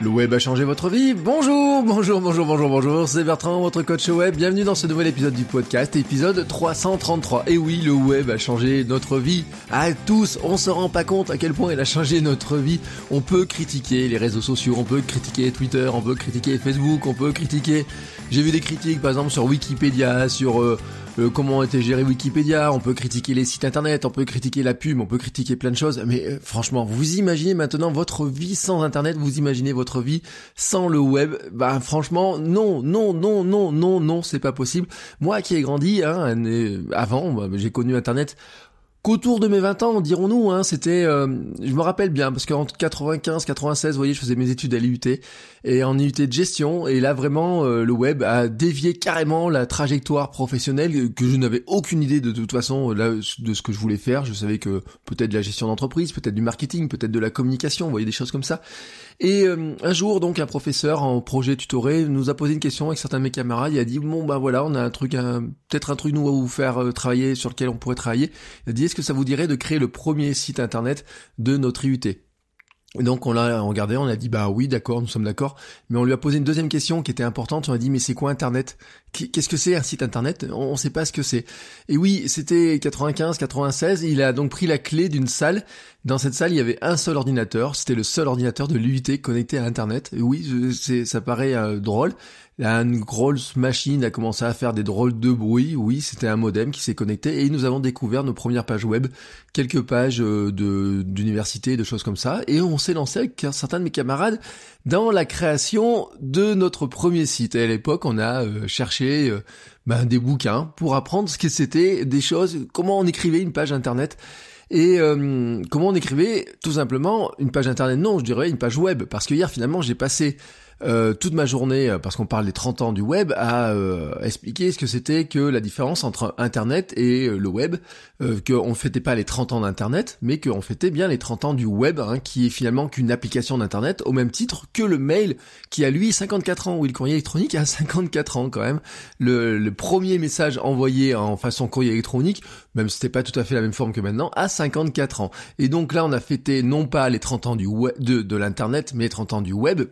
Le web a changé votre vie Bonjour, bonjour, bonjour, bonjour, bonjour, c'est Bertrand, votre coach web, bienvenue dans ce nouvel épisode du podcast, épisode 333. Et oui, le web a changé notre vie, à tous, on se rend pas compte à quel point il a changé notre vie. On peut critiquer les réseaux sociaux, on peut critiquer Twitter, on peut critiquer Facebook, on peut critiquer j'ai vu des critiques, par exemple, sur Wikipédia, sur euh, euh, comment était géré Wikipédia. On peut critiquer les sites internet, on peut critiquer la pub, on peut critiquer plein de choses. Mais euh, franchement, vous imaginez maintenant votre vie sans internet, vous imaginez votre vie sans le web. Bah franchement, non, non, non, non, non, non, c'est pas possible. Moi qui ai grandi hein, avant, bah, j'ai connu internet qu'autour de mes 20 ans, dirons-nous, hein, c'était, euh, je me rappelle bien, parce qu'en 95, 96, vous voyez, je faisais mes études à l'IUT et en IUT de gestion, et là vraiment, euh, le web a dévié carrément la trajectoire professionnelle que je n'avais aucune idée de, toute façon de ce que je voulais faire. Je savais que peut-être la gestion d'entreprise, peut-être du marketing, peut-être de la communication, vous voyez des choses comme ça. Et euh, un jour, donc, un professeur en projet tutoré nous a posé une question avec certains de mes camarades. Il a dit bon ben voilà, on a un truc, peut-être un truc nous à vous faire euh, travailler sur lequel on pourrait travailler. Il a dit est-ce que ça vous dirait de créer le premier site internet de notre IUT donc on l'a regardé, on a dit bah oui d'accord, nous sommes d'accord, mais on lui a posé une deuxième question qui était importante, on a dit mais c'est quoi Internet Qu'est-ce que c'est un site Internet On sait pas ce que c'est. Et oui, c'était 95-96, il a donc pris la clé d'une salle, dans cette salle il y avait un seul ordinateur, c'était le seul ordinateur de l'UIT connecté à Internet, et oui, ça paraît euh, drôle, la grosse machine a commencé à faire des drôles de bruit. Oui, c'était un modem qui s'est connecté et nous avons découvert nos premières pages web, quelques pages euh, d'université, de choses comme ça. Et on s'est lancé avec certains de mes camarades dans la création de notre premier site. à l'époque, on a euh, cherché euh, ben, des bouquins pour apprendre ce que c'était, des choses, comment on écrivait une page internet. Et comment on écrivait tout simplement une page internet Non, je dirais une page web, parce que hier finalement j'ai passé euh, toute ma journée, euh, parce qu'on parle des 30 ans du web, à euh, expliquer ce que c'était que la différence entre Internet et euh, le web, euh, qu'on fêtait pas les 30 ans d'Internet, mais qu'on fêtait bien les 30 ans du web, hein, qui est finalement qu'une application d'Internet, au même titre que le mail, qui a lui 54 ans, ou le courrier électronique a 54 ans quand même. Le, premier message envoyé en façon courrier électronique, même si c'était pas tout à fait la même forme que maintenant, a 54 ans. Et donc là, on a fêté non pas les 30 ans du de, de l'Internet, mais les 30 ans du web,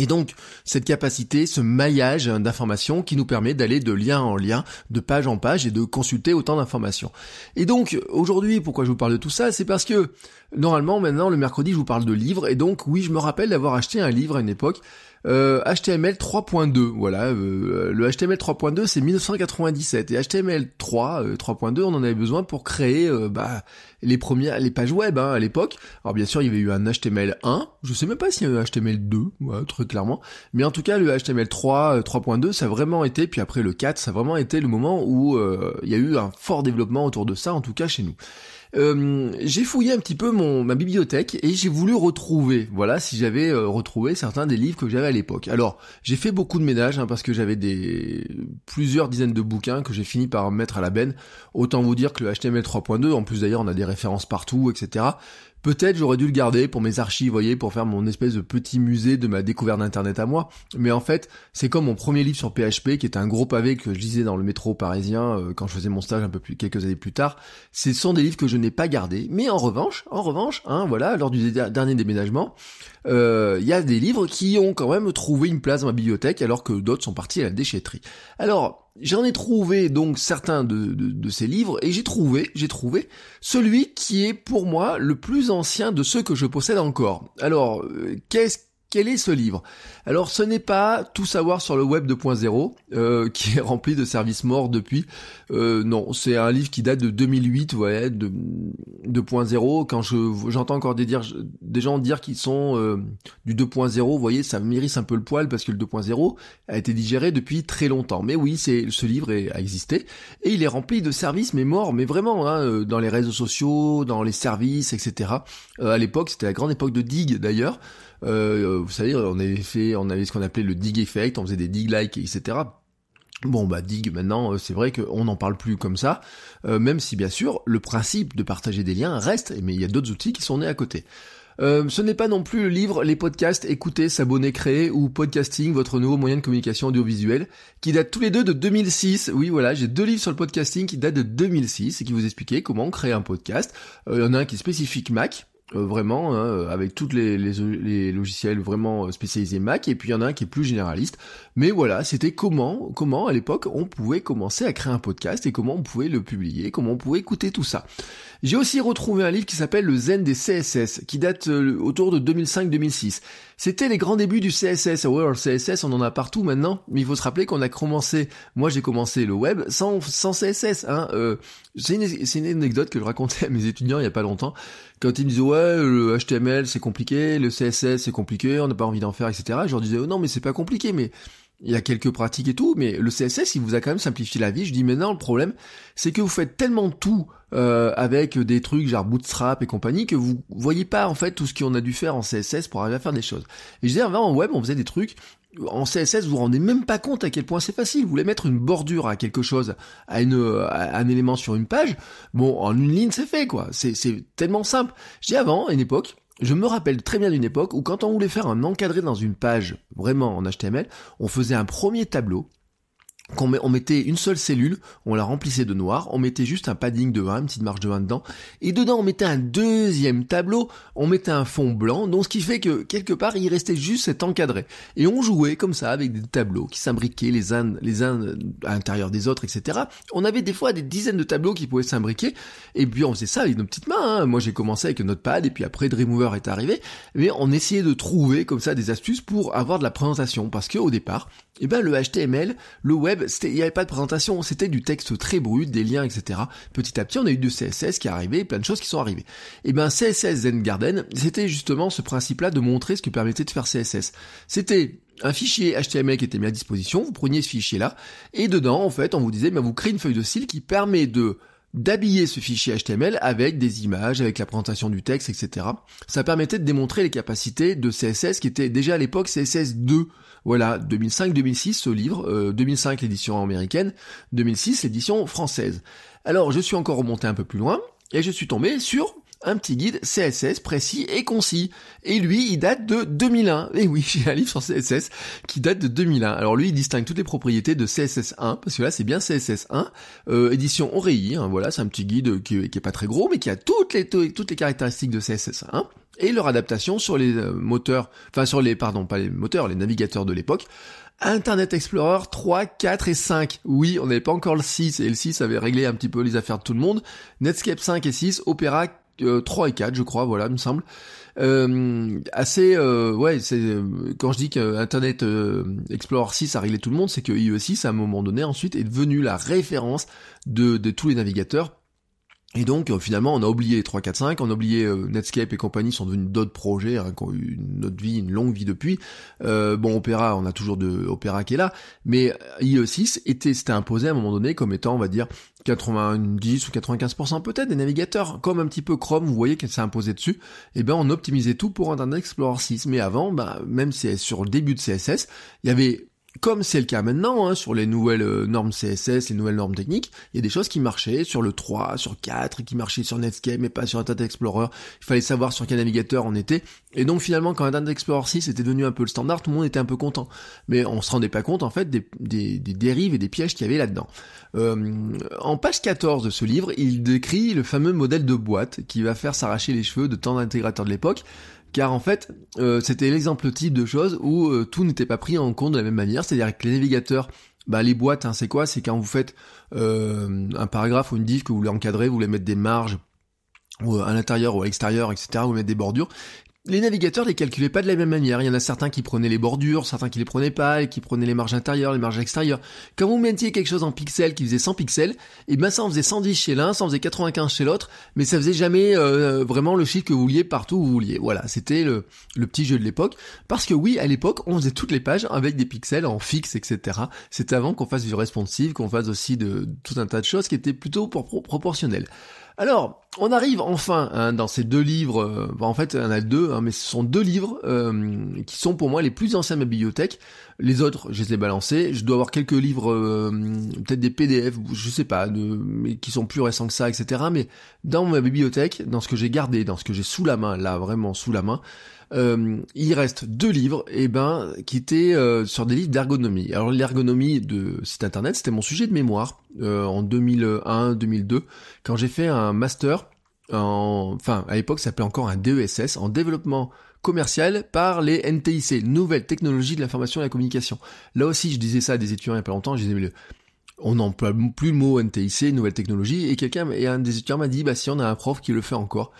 et donc, cette capacité, ce maillage d'informations qui nous permet d'aller de lien en lien, de page en page et de consulter autant d'informations. Et donc, aujourd'hui, pourquoi je vous parle de tout ça C'est parce que, normalement, maintenant, le mercredi, je vous parle de livres. Et donc, oui, je me rappelle d'avoir acheté un livre à une époque HTML euh, 3.2. Voilà, euh, euh, le HTML 3.2 c'est 1997 et HTML 3 3.2 on en avait besoin pour créer bah, les premières les pages web hein, à l'époque. Alors bien sûr il y avait eu un HTML 1, je sais même pas s'il y a eu un HTML 2, ouais, très clairement, mais en tout cas le HTML 3 3.2 ça a vraiment été puis après le 4 ça a vraiment été le moment où il y a eu un fort développement autour de ça en tout cas chez nous. Euh, j'ai fouillé un petit peu mon, ma bibliothèque et j'ai voulu retrouver, voilà, si j'avais euh, retrouvé certains des livres que j'avais à l'époque. Alors, j'ai fait beaucoup de ménage hein, parce que j'avais des plusieurs dizaines de bouquins que j'ai fini par mettre à la benne. Autant vous dire que le HTML 3.2, en plus d'ailleurs, on a des références partout, etc. Peut-être j'aurais dû le garder pour mes archives, voyez, pour faire mon espèce de petit musée de ma découverte d'internet à moi. Mais en fait, c'est comme mon premier livre sur PHP, qui était un gros pavé que je lisais dans le métro parisien euh, quand je faisais mon stage un peu plus quelques années plus tard. Ce sont des livres que je n'ai pas gardés, mais en revanche, en revanche, hein, voilà, lors du dernier déménagement, euh, il y a des livres qui ont quand même trouvé une place dans ma bibliothèque, alors que d'autres sont partis à la déchetterie. Alors j'en ai trouvé donc certains de, de, ces livres et j'ai trouvé, j'ai trouvé celui qui est pour moi le plus ancien de ceux que je possède encore. Alors, euh, qu'est-ce quel est ce livre Alors ce n'est pas tout savoir sur le web 2.0 euh, qui est rempli de services morts depuis. Euh, non, c'est un livre qui date de 2008, ouais, de 2.0. Quand je j'entends encore des, gens dire qu'ils sont euh, du 2.0, vous voyez, ça m'irrisse un peu le poil parce que le 2.0 a été digéré depuis très longtemps. Mais oui, c'est ce livre a existé et il est rempli de services mais morts, mais vraiment hein, dans les réseaux sociaux, dans les services, etc. à l'époque, c'était la grande époque de Dig d'ailleurs. Euh, euh, vous savez, on avait fait, on avait ce qu'on appelait le dig effect, on faisait des dig like, etc. Bon bah dig maintenant euh, c'est vrai qu'on n'en parle plus comme ça, même si bien sûr le principe de partager des liens reste, mais il y a d'autres outils qui sont nés à côté. ce n'est pas non plus le livre, les podcasts, écouter, s'abonner, créer ou podcasting, votre nouveau moyen de communication audiovisuelle, qui date tous les deux de 2006. Oui, voilà, j'ai deux livres sur le podcasting qui datent de 2006 et qui vous expliquent comment créer un podcast. Il y en a un qui est spécifique Mac, euh, vraiment, hein, euh, avec toutes les, logiciels vraiment euh, spécialisés Mac, et puis il y en a un qui est plus généraliste. Mais voilà, c'était comment, comment à l'époque on pouvait commencer à créer un podcast et comment on pouvait le publier, comment on pouvait écouter tout ça. J'ai aussi retrouvé un livre qui s'appelle Le Zen des CSS, qui date autour de 2005-2006. C'était les grands débuts du CSS. Ouais, alors le CSS, on en a partout maintenant, mais il faut se rappeler qu'on a commencé, moi j'ai commencé le web sans, CSS. Hein. Euh, c'est une, anecdote que je racontais à mes étudiants il y a pas longtemps, quand ils me disaient ouais, le HTML c'est compliqué, le CSS c'est compliqué, on n'a pas envie d'en faire, etc. Je leur disais oh, non mais c'est pas compliqué, mais il y a quelques pratiques et tout, mais le CSS, il vous a quand même simplifié la vie. Je dis maintenant, le problème, c'est que vous faites tellement tout euh, avec des trucs genre Bootstrap et compagnie que vous voyez pas en fait tout ce qu'on a dû faire en CSS pour arriver à faire des choses. Et je disais avant en web, on faisait des trucs. En CSS, vous vous rendez même pas compte à quel point c'est facile. Vous voulez mettre une bordure à quelque chose, à, un élément sur une page. Bon, en une ligne, c'est fait quoi. C'est tellement simple. Je dis avant, à une époque, je me rappelle très bien d'une époque où quand on voulait faire un encadré dans une page, vraiment en HTML, on faisait un premier tableau qu'on on mettait une seule cellule, on la remplissait de noir, on mettait juste un padding de 1, une petite marge de 1 dedans, et dedans on mettait un deuxième tableau, on mettait un fond blanc, donc ce qui fait que quelque part il restait juste cet encadré. Et on jouait comme ça avec des tableaux qui s'imbriquaient les uns, les uns à l'intérieur des autres, etc. On avait des fois des dizaines de tableaux qui pouvaient s'imbriquer, et puis on faisait ça avec nos petites mains. Hein. Moi j'ai commencé avec notre pad et puis après Dreamweaver est arrivé, mais on essayait de trouver comme ça des astuces pour avoir de la présentation, parce que au départ, eh ben, le HTML, le web il n'y avait pas de présentation, c'était du texte très brut, des liens, etc. Petit à petit, on a eu du CSS qui est arrivé, plein de choses qui sont arrivées. Et eh ben CSS Zen Garden, c'était justement ce principe-là de montrer ce que permettait de faire CSS. C'était un fichier HTML qui était mis à disposition, vous preniez ce fichier-là, et dedans, en fait, on vous disait, ben, vous créez une feuille de style qui permet de d'habiller ce fichier HTML avec des images, avec la présentation du texte, etc. Ça permettait de démontrer les capacités de CSS qui était déjà à l'époque CSS 2. Voilà, 2005-2006 ce livre, 2005 euh, l'édition américaine, 2006 l'édition française. Alors je suis encore remonté un peu plus loin et je suis tombé sur un petit guide CSS précis et concis. Et lui, il date de 2001. Et oui, j'ai un livre sur CSS qui date de 2001. Alors lui, il distingue toutes les propriétés de CSS1, parce que là, c'est bien CSS1, euh, édition Oreilly, hein. voilà, c'est un petit guide qui, qui est pas très gros, mais qui a toutes les, toutes les caractéristiques de CSS1 et leur adaptation sur les euh, moteurs, enfin sur les, pardon, pas les moteurs, les navigateurs de l'époque, Internet Explorer 3, 4 et 5. Oui, on n'avait pas encore le 6, et le 6 avait réglé un petit peu les affaires de tout le monde. Netscape 5 et 6, Opera 3 euh, et 4, je crois, voilà, il me semble. Euh, assez, euh, ouais, c'est quand je dis que Internet Explorer 6 a réglé tout le monde, c'est que IE6 à un moment donné ensuite est devenu la référence de, de tous les navigateurs et donc euh, finalement on a oublié 3, 4, 5, on a oublié euh, Netscape et compagnie sont devenus d'autres projets hein, qui ont eu une autre vie, une longue vie depuis. Euh, bon Opera on a toujours de Opéra qui est là, mais IE6 était c'était imposé à un moment donné comme étant on va dire 90 ou 95% peut-être des navigateurs, comme un petit peu Chrome, vous voyez qu'elle s'est imposée dessus, et eh ben on optimisait tout pour Internet Explorer 6. Mais avant, bah, même si sur le début de CSS, il y avait comme c'est le cas maintenant, hein, sur les nouvelles euh, normes CSS, les nouvelles normes techniques, il y a des choses qui marchaient sur le 3, sur 4, qui marchaient sur Netscape, mais pas sur Internet Explorer. Il fallait savoir sur quel navigateur on était. Et donc finalement, quand Internet Explorer 6 était devenu un peu le standard, tout le monde était un peu content. Mais on se rendait pas compte, en fait, des, dérives et des pièges qu'il y avait là-dedans. Euh, en page 14 de ce livre, il décrit le fameux modèle de boîte qui va faire s'arracher les cheveux de tant d'intégrateurs de l'époque car en fait, euh, c'était l'exemple type de choses où euh, tout n'était pas pris en compte de la même manière, c'est-à-dire que les navigateurs, bah, les boîtes, hein, c'est quoi C'est quand vous faites euh, un paragraphe ou une div que vous voulez encadrer, vous voulez mettre des marges à l'intérieur ou à l'extérieur, etc., vous mettez des bordures, les navigateurs les calculaient pas de la même manière. Il y en a certains qui prenaient les bordures, certains qui les prenaient pas, et qui prenaient les marges intérieures, les marges extérieures. Quand vous mettiez quelque chose en pixels qui faisait 100 pixels, et eh ben ça en faisait 110 chez l'un, ça en faisait 95 chez l'autre, mais ça faisait jamais euh, vraiment le chiffre que vous vouliez partout où vous vouliez. Voilà, c'était le, petit jeu de l'époque. Parce que oui, à l'époque, on faisait toutes les pages avec des pixels en fixe, etc. C'était avant qu'on fasse du responsive, qu'on fasse aussi de tout un tas de choses qui étaient plutôt proportionnelles. Alors, on arrive enfin hein, dans ces deux livres, euh, bah, en fait il y en a deux, hein, mais ce sont deux livres euh, qui sont pour moi les plus anciens de ma bibliothèque. Les autres, je les ai balancés. Je dois avoir quelques livres, euh, peut-être des PDF, je sais pas, mais qui sont plus récents que ça, etc. Mais dans ma bibliothèque, dans ce que j'ai gardé, dans ce que j'ai sous la main, là vraiment sous la main, euh, il reste deux livres et eh ben qui étaient euh, sur des livres d'ergonomie. Alors l'ergonomie de site internet, c'était mon sujet de mémoire euh, en 2001-2002 quand j'ai fait un master en enfin à l'époque ça s'appelait encore un DESS en développement commercial par les NTIC, Nouvelles Technologies de l'information et de la communication. Là aussi, je disais ça à des étudiants il y a pas longtemps, je disais mais on n'emploie plus le mot NTIC, nouvelle technologie, et quelqu'un et un des étudiants m'a dit bah si on a un prof qui le fait encore.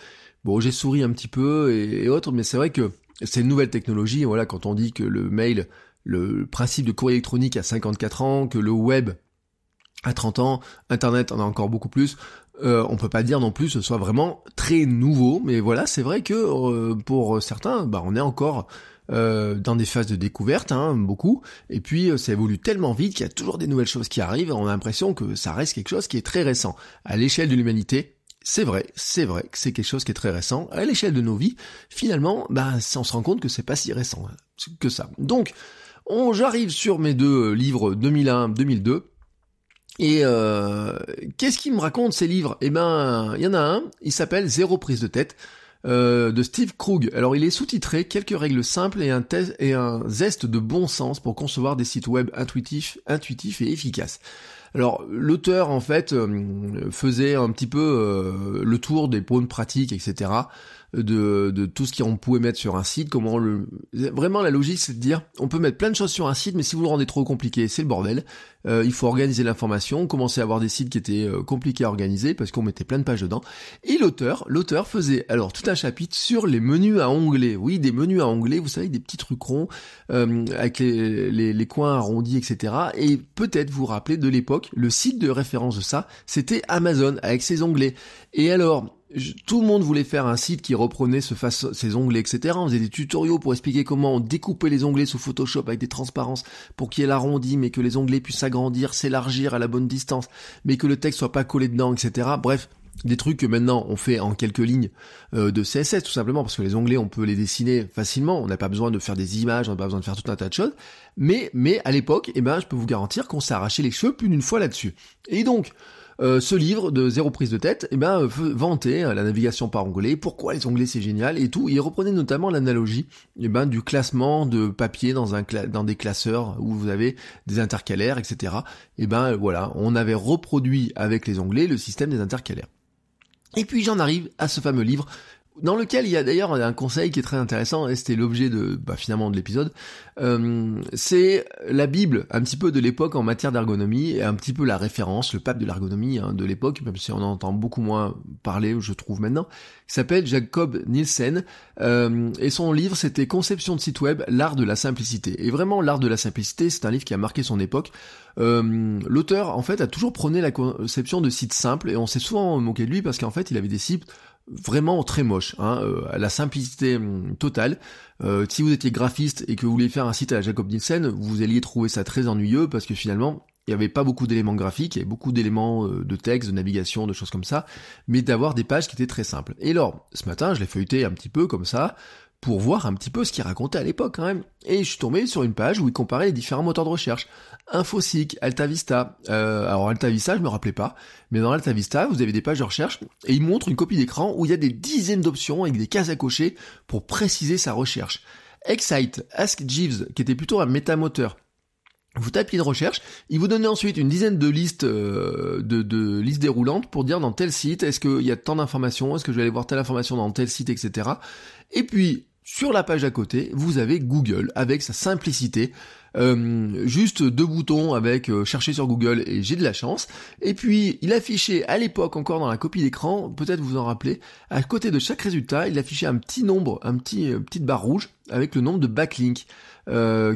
Bon, j'ai souri un petit peu et, autres, mais c'est vrai que c'est une nouvelle technologie. Voilà, quand on dit que le mail, le principe de courrier électronique a 54 ans, que le web à 30 ans, Internet en a encore beaucoup plus. Euh, on peut pas dire non plus que ce soit vraiment très nouveau, mais voilà, c'est vrai que euh, pour certains, bah, on est encore euh, dans des phases de découverte, hein, beaucoup. Et puis ça évolue tellement vite qu'il y a toujours des nouvelles choses qui arrivent. On a l'impression que ça reste quelque chose qui est très récent à l'échelle de l'humanité. C'est vrai, c'est vrai que c'est quelque chose qui est très récent. À l'échelle de nos vies, finalement, bah, on se rend compte que c'est pas si récent hein, que ça. Donc, on, j'arrive sur mes deux euh, livres 2001-2002. Et euh, qu'est-ce qu'ils me racontent ces livres Eh ben, il y en a un, il s'appelle Zéro prise de tête. Euh, de Steve Krug. Alors il est sous-titré Quelques règles simples et un, et un zeste de bon sens pour concevoir des sites web intuitifs, intuitifs et efficaces. Alors l'auteur en fait euh, faisait un petit peu euh, le tour des bonnes pratiques, etc. De, tout ce qu'on pouvait mettre sur un site, comment le... Vraiment la logique c'est de dire on peut mettre plein de choses sur un site mais si vous le rendez trop compliqué c'est le bordel. Euh, il faut organiser l'information, commencer à avoir des sites qui étaient compliqués à organiser parce qu'on mettait plein de pages dedans. Et l'auteur, l'auteur faisait alors tout un chapitre sur les menus à onglets. Oui, des menus à onglets, vous savez, des petits trucs ronds avec les, les, les coins arrondis, etc. Et peut-être vous rappeler de l'époque le site de référence de ça, c'était Amazon avec ses onglets. Et alors, tout le monde voulait faire un site qui reprenait ce ces onglets, etc. On faisait des tutoriaux pour expliquer comment on découpait les onglets sous Photoshop avec des transparences pour qu'il y ait l'arrondi, mais que les onglets puissent s'agrandir, s'élargir à la bonne distance, mais que le texte soit pas collé dedans, etc. Bref, des trucs que maintenant on fait en quelques lignes euh, de CSS tout simplement parce que les onglets on peut les dessiner facilement, on n'a pas besoin de faire des images, on n'a pas besoin de faire tout un tas de choses. Mais mais à l'époque, eh ben je peux vous garantir qu'on s'est arraché les cheveux plus d'une fois là-dessus. Et donc euh, ce livre de zéro prise de tête, eh ben euh, vantait la navigation par onglet, pourquoi les onglets c'est génial et tout. il reprenait notamment l'analogie, eh ben du classement de papier dans un dans des classeurs où vous avez des intercalaires, etc. Et eh ben voilà, on avait reproduit avec les onglets le système des intercalaires. Et puis j'en arrive à ce fameux livre dans lequel il y a d'ailleurs un conseil qui est très intéressant, et c'était l'objet de bah, finalement de l'épisode, euh, c'est la Bible, un petit peu de l'époque en matière d'ergonomie, et un petit peu la référence, le pape de l'ergonomie hein, de l'époque, même si on en entend beaucoup moins parler, je trouve maintenant, qui s'appelle Jacob Nielsen, euh, et son livre c'était Conception de site web, l'art de la simplicité. Et vraiment, l'art de la simplicité, c'est un livre qui a marqué son époque. Euh, l'auteur, en fait, a toujours prôné la conception de sites simples, et on s'est souvent moqué de lui parce qu'en fait, il avait des sites vraiment très moche, hein, euh, à la simplicité hum, totale. Euh, si vous étiez graphiste et que vous vouliez faire un site à Jacob Nielsen, vous alliez trouver ça très ennuyeux parce que finalement, il n'y avait pas beaucoup d'éléments graphiques, il y avait beaucoup d'éléments euh, de texte, de navigation, de choses comme ça, mais d'avoir des pages qui étaient très simples. Et alors, ce matin, je l'ai feuilleté un petit peu comme ça, pour voir un petit peu ce qu'il racontait à l'époque quand même. Et je suis tombé sur une page où il comparait les différents moteurs de recherche. Infoseek, AltaVista. Euh, alors AltaVista, je me rappelais pas, mais dans AltaVista, vous avez des pages de recherche et il montre une copie d'écran où il y a des dizaines d'options avec des cases à cocher pour préciser sa recherche. Excite, Ask Jeeves, qui était plutôt un métamoteur. Vous tapez une recherche, il vous donnait ensuite une dizaine de listes euh, de, de, listes déroulantes pour dire dans tel site, est-ce qu'il y a tant d'informations, est-ce que je vais aller voir telle information dans tel site, etc. Et puis sur la page à côté, vous avez Google avec sa simplicité euh, juste deux boutons avec euh, chercher sur Google et j'ai de la chance. Et puis il affichait à l'époque encore dans la copie d'écran, peut-être vous en rappelez, à côté de chaque résultat, il affichait un petit nombre, un petit euh, petite barre rouge avec le nombre de backlinks.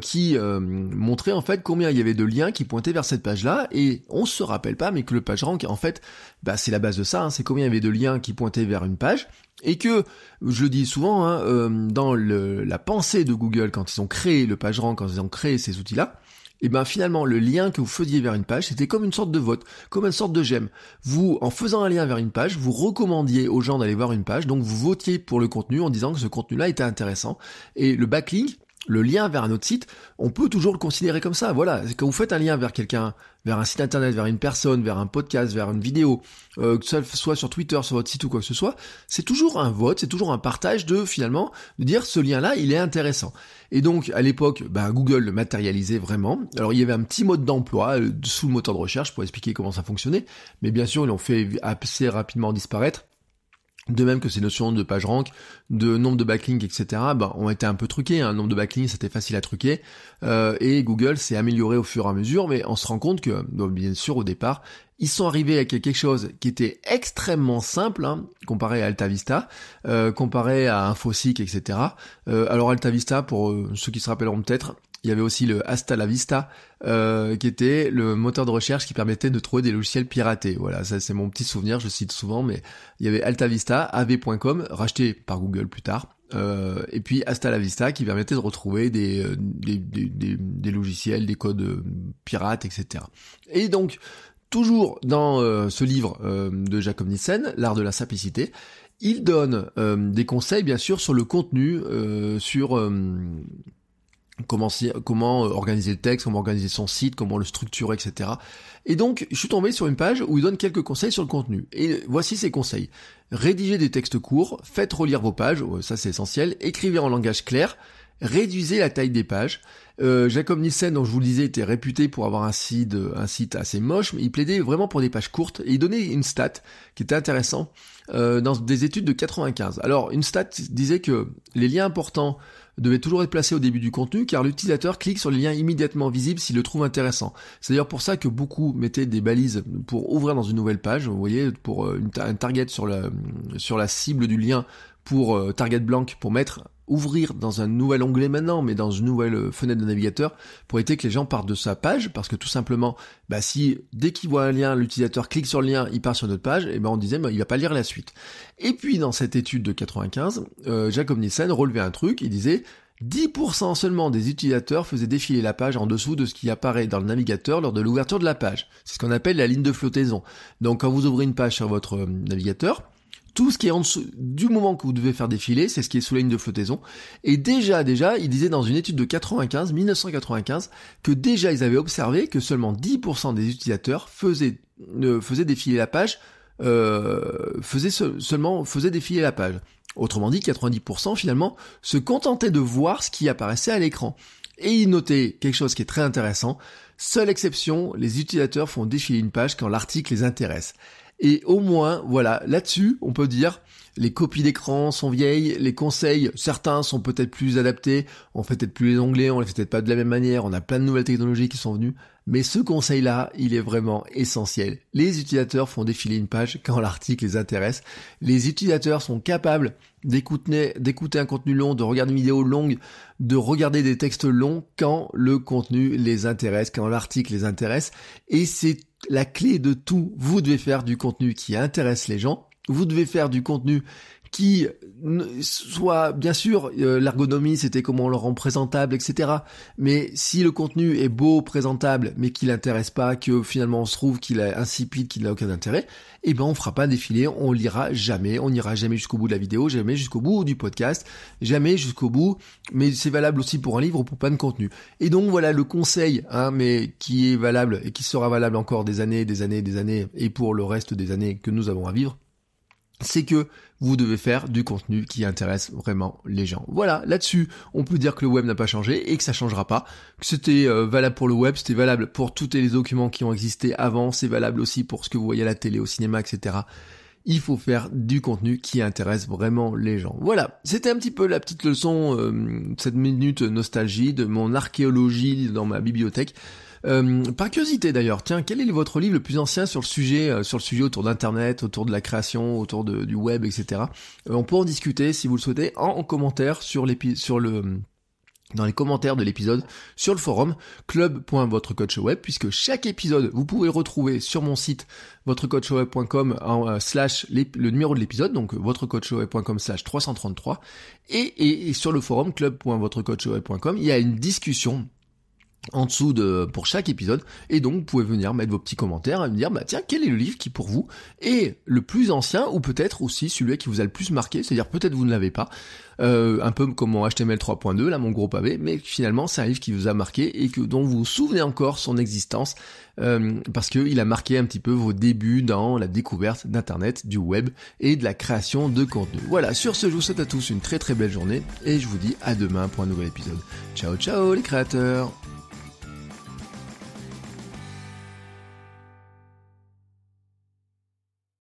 qui montrait en fait combien il y avait de liens qui pointaient vers cette page-là, et on se rappelle pas, mais que le PageRank, en fait, bah, c'est la base de ça, hein, c'est combien il y avait de liens qui pointaient vers une page, et que, je le dis souvent, hein, dans la pensée de Google, quand ils ont créé le PageRank, quand ils ont créé ces outils-là, et eh bien finalement le lien que vous faisiez vers une page, c'était comme une sorte de vote, comme une sorte de j'aime. Vous, en faisant un lien vers une page, vous recommandiez aux gens d'aller voir une page, donc vous votiez pour le contenu en disant que ce contenu-là était intéressant. Et le backlink, le lien vers un autre site, on peut toujours le considérer comme ça. Voilà, quand vous faites un lien vers quelqu'un, vers un site internet, vers une personne, vers un podcast, vers une vidéo, euh, que ce soit sur Twitter, sur votre site ou quoi que ce soit, c'est toujours un vote, c'est toujours un partage de finalement de dire ce lien-là, il est intéressant. Et donc à l'époque, bah, Google le matérialisait vraiment. Alors il y avait un petit mode d'emploi euh, sous le moteur de recherche pour expliquer comment ça fonctionnait, mais bien sûr ils l'ont fait assez rapidement disparaître. De même que ces notions de page rank, de nombre de backlinks, etc., bah, ont été un peu truquées. Un hein. nombre de backlinks, c'était facile à truquer. Euh, et Google s'est amélioré au fur et à mesure, mais on se rend compte que, bien sûr, au départ, ils sont arrivés à quelque chose qui était extrêmement simple, hein, comparé à AltaVista, euh, comparé à InfoSeek, etc. Euh, alors AltaVista, pour euh, ceux qui se rappelleront peut-être, il y avait aussi le Hasta la Vista, euh, qui était le moteur de recherche qui permettait de trouver des logiciels piratés. Voilà, ça c'est mon petit souvenir, je cite souvent, mais il y avait Vista, av.com, racheté par Google plus tard. Euh, et puis Hasta la Vista qui permettait de retrouver des, euh, des, logiciels, des codes pirates, etc. Et donc, toujours dans ce livre de Jacob Nissen, L'art de la simplicité, il donne des conseils bien sûr sur le contenu, sur comment, euh, organiser le texte, comment organiser son site, comment le structurer, etc. Et donc, je suis tombé sur une page où il donne quelques conseils sur le contenu. Et voici ces conseils. Rédigez des textes courts, faites relire vos pages, euh, ça c'est essentiel, écrivez en langage clair, réduisez la taille des pages. Euh, Jacob Nielsen, dont je vous le disais, était réputé pour avoir un site, euh, un site assez moche, mais il plaidait vraiment pour des pages courtes et il donnait une stat qui était intéressante euh, dans des études de 95. Alors, une stat disait que les liens importants devaient toujours être placés au début du contenu car l'utilisateur clique sur les liens immédiatement visibles s'il le trouve intéressant. C'est d'ailleurs pour ça que beaucoup mettaient des balises pour ouvrir dans une nouvelle page, vous voyez, pour une un target sur la, sur la cible du lien pour target blank pour mettre ouvrir dans un nouvel onglet maintenant, mais dans une nouvelle euh, fenêtre de navigateur, pour éviter que les gens partent de sa page, parce que tout simplement, bah si dès qu'il voit un lien, l'utilisateur clique sur le lien, il part sur notre page, et ben on disait bah, il va pas lire la suite. Et puis dans cette étude de 95, euh, Jacob Nielsen relevait un truc, il disait 10% seulement des utilisateurs faisaient défiler la page en dessous de ce qui apparaît dans le navigateur lors de l'ouverture de la page. C'est ce qu'on appelle la ligne de flottaison. Donc quand vous ouvrez une page sur votre euh, navigateur, tout ce qui est en dessous du moment que vous devez faire défiler, c'est ce qui est sous la ligne de flottaison. Et déjà, déjà, ils disaient dans une étude de 95, 1995, que déjà ils avaient observé que seulement 10% des utilisateurs faisaient, faisaient défiler la page, euh, faisaient seulement faisaient défiler la page. Autrement dit, 90% finalement se contentaient de voir ce qui apparaissait à l'écran. Et ils notaient quelque chose qui est très intéressant. Seule exception, les utilisateurs font défiler une page quand l'article les intéresse. Et au moins, voilà, là-dessus, on peut dire, les copies d'écran sont vieilles, les conseils, certains sont peut-être plus adaptés, on fait peut-être plus les onglets, on les fait peut-être pas de la même manière, on a plein de nouvelles technologies qui sont venues. Mais ce conseil-là, il est vraiment essentiel. Les utilisateurs font défiler une page quand l'article les intéresse. Les utilisateurs sont capables d'écouter, un contenu long, de regarder une vidéo longue, de regarder des textes longs quand le contenu les intéresse, quand l'article les intéresse. Et c'est la clé de tout. Vous devez faire du contenu qui intéresse les gens. Vous devez faire du contenu qui soit bien sûr euh, l'ergonomie c'était comment on le rend présentable etc mais si le contenu est beau présentable mais qu'il n'intéresse pas que finalement on se trouve qu'il est insipide qu'il n'a aucun intérêt eh ben on fera pas défiler on lira jamais on n'ira jamais jusqu'au bout de la vidéo jamais jusqu'au bout du podcast jamais jusqu'au bout mais c'est valable aussi pour un livre ou pour plein de contenu et donc voilà le conseil hein, mais qui est valable et qui sera valable encore des années des années des années et pour le reste des années que nous avons à vivre c'est que vous devez faire du contenu qui intéresse vraiment les gens. Voilà, là-dessus, on peut dire que le web n'a pas changé et que ça changera pas. Que c'était euh, valable pour le web, c'était valable pour tous les documents qui ont existé avant, c'est valable aussi pour ce que vous voyez à la télé, au cinéma, etc. Il faut faire du contenu qui intéresse vraiment les gens. Voilà, c'était un petit peu la petite leçon, euh, cette minute nostalgie de mon archéologie dans ma bibliothèque. Euh, par curiosité d'ailleurs, tiens, quel est votre livre le plus ancien sur le sujet, euh, sur le sujet autour d'Internet, autour de la création, autour de, du web, etc. Euh, on peut en discuter si vous le souhaitez en, commentaire sur sur le dans les commentaires de l'épisode sur le forum club.votrecoachweb puisque chaque épisode vous pouvez retrouver sur mon site votrecoachweb.com slash le numéro de l'épisode donc votrecoachweb.com slash 333 et, et, et, sur le forum club.votrecoachweb.com il y a une discussion en dessous de pour chaque épisode et donc vous pouvez venir mettre vos petits commentaires et me dire bah tiens quel est le livre qui pour vous est le plus ancien ou peut-être aussi celui qui vous a le plus marqué c'est-à-dire peut-être vous ne l'avez pas euh, un peu comme mon HTML 3.2 là mon gros pavé mais finalement c'est un livre qui vous a marqué et que dont vous vous souvenez encore son existence euh, parce que il a marqué un petit peu vos débuts dans la découverte d'internet du web et de la création de contenu voilà sur ce je vous souhaite à tous une très très belle journée et je vous dis à demain pour un nouvel épisode ciao ciao les créateurs